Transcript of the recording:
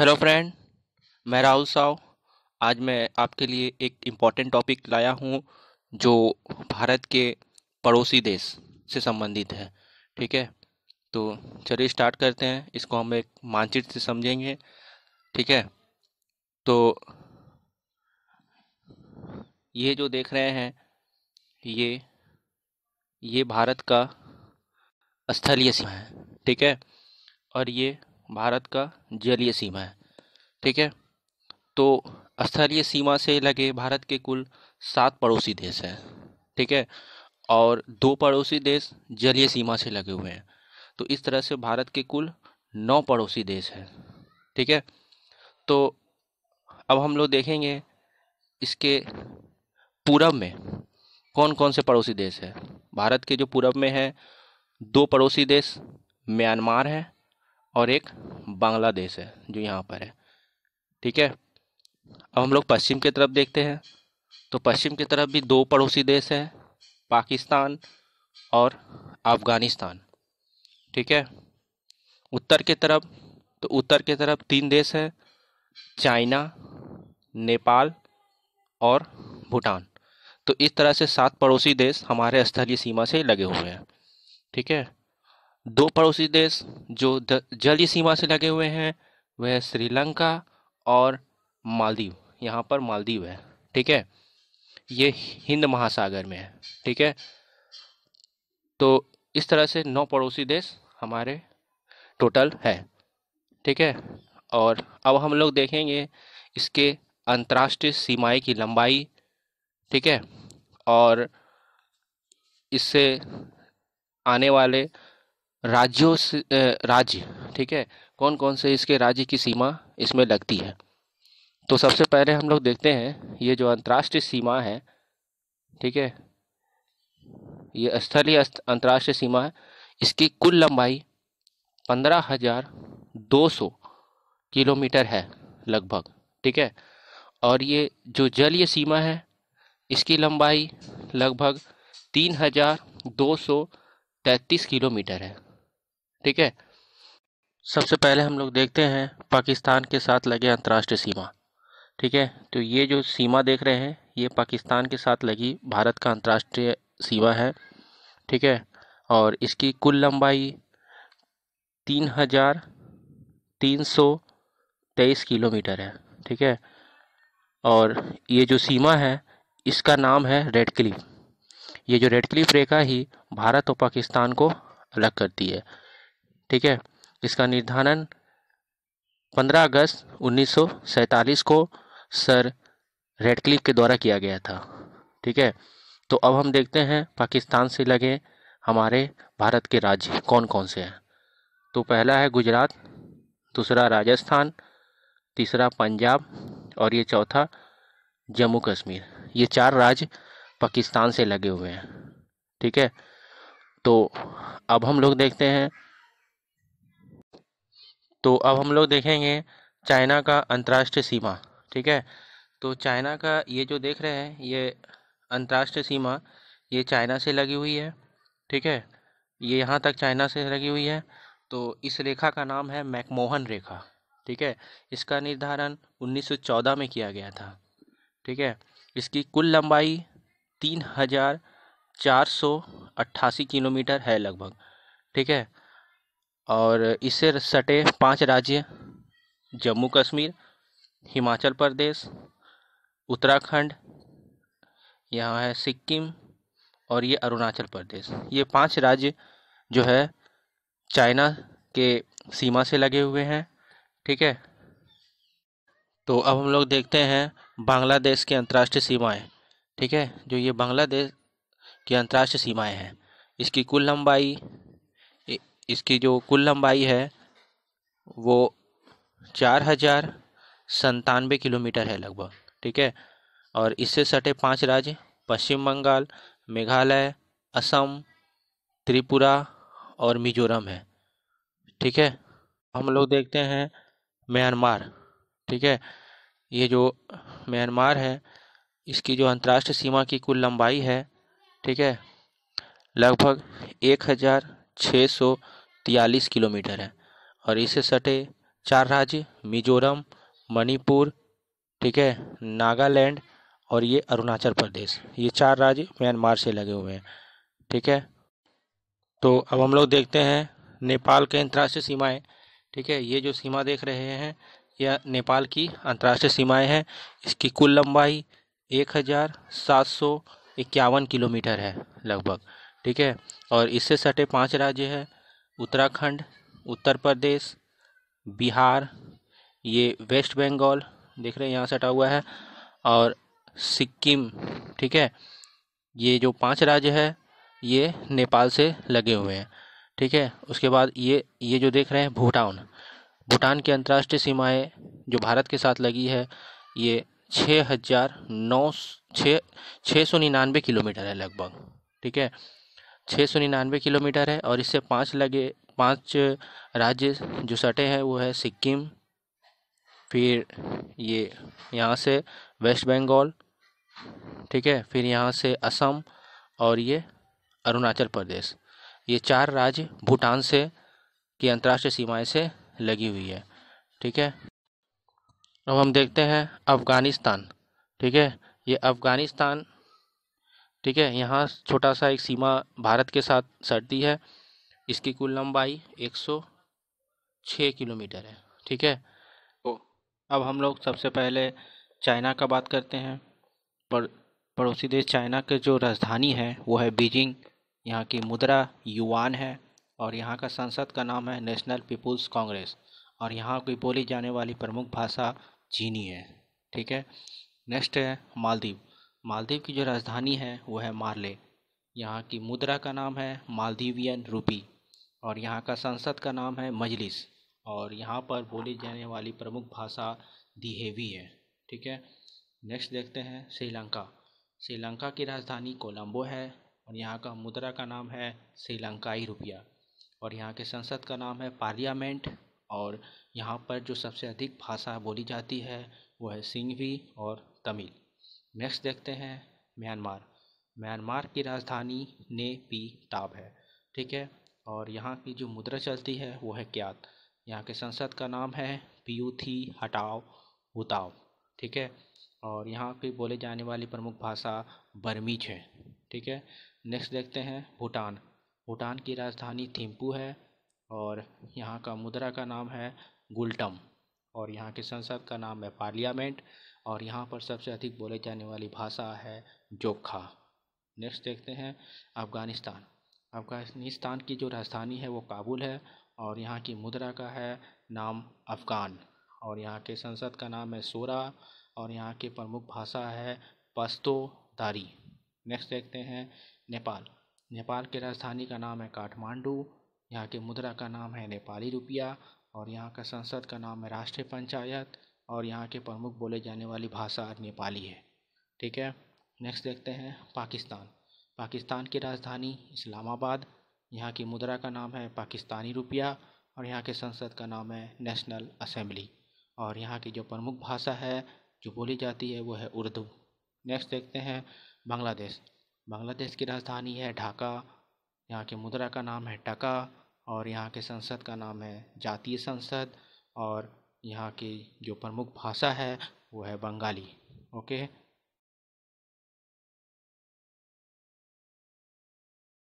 hello friend मैं राहुल साहु आज मैं आपके लिए एक इम्पॉर्टेंट टॉपिक लाया हूँ जो भारत के पड़ोसी देश से संबंधित है ठीक है तो चलिए स्टार्ट करते हैं इसको हम एक मानचित्र से समझेंगे ठीक है तो ये जो देख रहे हैं ये ये भारत का स्थलीय सीमा है ठीक है और ये भारत का जलीय सीमा है ठीक है तो स्थलीय सीमा से लगे भारत के कुल सात पड़ोसी देश हैं ठीक है और दो पड़ोसी देश जलीय सीमा से लगे हुए हैं तो इस तरह से भारत के कुल नौ पड़ोसी देश हैं ठीक है तो अब हम लोग देखेंगे इसके पूरब में कौन कौन से पड़ोसी देश हैं भारत के जो पूरब में हैं दो पड़ोसी देश म्यांमार है और एक बांग्लादेश है जो यहाँ पर है ठीक है अब हम लोग पश्चिम की तरफ देखते हैं तो पश्चिम की तरफ भी दो पड़ोसी देश हैं पाकिस्तान और अफ़गानिस्तान ठीक है उत्तर की तरफ तो उत्तर की तरफ तीन देश हैं चाइना नेपाल और भूटान तो इस तरह से सात पड़ोसी देश हमारे स्थलीय सीमा से लगे हुए हैं ठीक है दो पड़ोसी देश जो जलीय सीमा से लगे हुए हैं वह श्रीलंका और मालदीव यहाँ पर मालदीव है ठीक है ये हिंद महासागर में है ठीक है तो इस तरह से नौ पड़ोसी देश हमारे टोटल है ठीक है और अब हम लोग देखेंगे इसके अंतर्राष्ट्रीय सीमाएं की लंबाई ठीक है और इससे आने वाले राज्यों से राज्य ठीक है कौन कौन से इसके राज्य की सीमा इसमें लगती है तो सबसे पहले हम लोग देखते हैं ये जो अंतर्राष्ट्रीय सीमा है ठीक है ये स्थलीय अंतर्राष्ट्रीय सीमा है इसकी कुल लंबाई पंद्रह हजार दो सौ किलोमीटर है लगभग ठीक है और ये जो जलीय सीमा है इसकी लंबाई लगभग तीन हजार दो सौ तैतीस किलोमीटर है ठीक है सबसे पहले हम लोग देखते हैं पाकिस्तान के साथ लगे अंतर्राष्ट्रीय सीमा ठीक है तो ये जो सीमा देख रहे हैं ये पाकिस्तान के साथ लगी भारत का अंतर्राष्ट्रीय सीमा है ठीक है और इसकी कुल लंबाई तीन हजार तीन सौ तेईस किलोमीटर है ठीक है और ये जो सीमा है इसका नाम है रेड क्लिफ ये जो रेड क्लिफ रेखा ही भारत और पाकिस्तान को अलग करती है ठीक है इसका निर्धारण 15 अगस्त उन्नीस को सर रेडक्लिफ के द्वारा किया गया था ठीक है तो अब हम देखते हैं पाकिस्तान से लगे हमारे भारत के राज्य कौन कौन से हैं तो पहला है गुजरात दूसरा राजस्थान तीसरा पंजाब और ये चौथा जम्मू कश्मीर ये चार राज्य पाकिस्तान से लगे हुए हैं ठीक है तो अब हम लोग देखते हैं तो अब हम लोग देखेंगे चाइना का अंतर्राष्ट्रीय सीमा ठीक है तो चाइना का ये जो देख रहे हैं ये अंतर्राष्ट्रीय सीमा ये चाइना से लगी हुई है ठीक है ये यहाँ तक चाइना से लगी हुई है तो इस रेखा का नाम है मैकमोहन रेखा ठीक है इसका निर्धारण 1914 में किया गया था ठीक है इसकी कुल लंबाई तीन हज़ार चार सौ अट्ठासी किलोमीटर है लगभग ठीक है और इससे सटे पांच राज्य जम्मू कश्मीर हिमाचल प्रदेश उत्तराखंड यहाँ है सिक्किम और ये अरुणाचल प्रदेश ये पांच राज्य जो है चाइना के सीमा से लगे हुए हैं ठीक है तो अब हम लोग देखते हैं बांग्लादेश की अंतर्राष्ट्रीय सीमाएं ठीक है जो ये बांग्लादेश की अंतर्राष्ट्रीय सीमाएं हैं इसकी कुल लंबाई इसकी जो कुल लंबाई है वो चार हजार संतानवे किलोमीटर है लगभग ठीक है और इससे सटे पांच राज्य पश्चिम बंगाल मेघालय असम त्रिपुरा और मिजोरम है ठीक है हम लोग देखते हैं म्यांमार ठीक है ये जो म्यांमार है इसकी जो अंतर्राष्ट्रीय सीमा की कुल लंबाई है ठीक है लगभग एक हज़ार छः सौ तियालीस किलोमीटर है और इससे सटे चार राज्य मिजोरम मणिपुर ठीक है नागालैंड और ये अरुणाचल प्रदेश ये चार राज्य म्यांमार से लगे हुए हैं ठीक है तो अब हम लोग देखते हैं नेपाल के अंतर्राष्ट्रीय सीमाएं ठीक है ये जो सीमा देख रहे हैं यह नेपाल की अंतर्राष्ट्रीय सीमाएं हैं इसकी कुल लंबाई एक हज़ार सात सौ इक्यावन किलोमीटर है लगभग ठीक है और इससे सटे पांच राज्य हैं उत्तराखंड उत्तर प्रदेश बिहार ये वेस्ट बंगाल देख रहे हैं यहाँ सटा हुआ है और सिक्किम ठीक है ये जो पांच राज्य है ये नेपाल से लगे हुए हैं ठीक है उसके बाद ये ये जो देख रहे हैं भूटान भूटान की अंतर्राष्ट्रीय सीमाएं जो भारत के साथ लगी है ये छः हज़ार नौ छः छः सौ निन्यानवे किलोमीटर है लगभग ठीक है छः सौ निन्यानवे किलोमीटर है और इससे पाँच लगे पाँच राज्य जो सटे हैं वो है सिक्किम फिर ये यहाँ से वेस्ट बंगाल ठीक है फिर यहाँ से असम और ये अरुणाचल प्रदेश ये चार राज्य भूटान से की अंतर्राष्ट्रीय सीमाएं से लगी हुई है ठीक है अब हम देखते हैं अफ़गानिस्तान ठीक है ये अफ़गानिस्तान ठीक है यहाँ छोटा सा एक सीमा भारत के साथ सर्दी है इसकी कुल लंबाई एक सौ छः किलोमीटर है ठीक है तो अब हम लोग सबसे पहले चाइना का बात करते हैं पर पड़ोसी देश चाइना के जो राजधानी है वो है बीजिंग यहाँ की मुद्रा युवान है और यहाँ का संसद का नाम है नेशनल पीपुल्स कांग्रेस और यहाँ की बोली जाने वाली प्रमुख भाषा चीनी है ठीक है नेक्स्ट है मालदीव मालदीव की जो राजधानी है वो है मार्ले यहाँ की मुद्रा का नाम है मालदीवियन रूपी और यहाँ का संसद का नाम है मजलिस और यहाँ पर बोली जाने वाली प्रमुख भाषा दिहेवी है ठीक है नेक्स्ट देखते हैं श्रीलंका श्रीलंका की राजधानी कोलंबो है और यहाँ का मुद्रा का नाम है श्रीलंकाई रुपया और यहाँ के संसद का नाम है पार्लियामेंट और यहाँ पर जो सबसे अधिक भाषा बोली जाती है वो है सिंघवी और तमिल नेक्स्ट देखते हैं म्यांमार म्यांमार की राजधानी ने पी ताब है ठीक है और यहाँ की जो मुद्रा चलती है वो है क्यात यहाँ के संसद का नाम है पीयू थी हटाओ उताओ ठीक है और यहाँ की बोले जाने वाली प्रमुख भाषा बर्मीज है ठीक है नेक्स्ट देखते हैं भूटान भूटान की राजधानी थिम्पू है और यहाँ का मुद्रा का नाम है गुलटम और यहाँ की संसद का नाम है पार्लियामेंट और यहाँ पर सबसे अधिक बोले जाने वाली भाषा है जोखा नेक्स्ट देखते हैं अफ़गानिस्तान अफ़गानिस्तान की जो राजधानी है वो काबुल है और यहाँ की मुद्रा का है नाम अफ़गान और यहाँ के संसद का नाम है सोरा और यहाँ की प्रमुख भाषा है पस्तो दारी नेक्स्ट देखते हैं नेपाल नेपाल की राजधानी का नाम है काठमांडू यहाँ के मुद्रा का नाम है नेपाली रुपया और यहाँ का संसद का नाम है राष्ट्रीय पंचायत और यहाँ के प्रमुख बोले जाने वाली भाषा नेपाली है ठीक है नेक्स्ट देखते हैं पाकिस्तान पाकिस्तान की राजधानी इस्लामाबाद यहाँ की मुद्रा का नाम है पाकिस्तानी रुपया और यहाँ के संसद का नाम है नेशनल असम्बली और यहाँ की जो प्रमुख भाषा है जो बोली जाती है वो है उर्दू नेक्स्ट देखते हैं बांग्लादेश बांग्लादेश की राजधानी है ढाका यहाँ की मुद्रा का नाम है टका और यहाँ के संसद का नाम है जातीय संसद और यहाँ की जो प्रमुख भाषा है वो है बंगाली ओके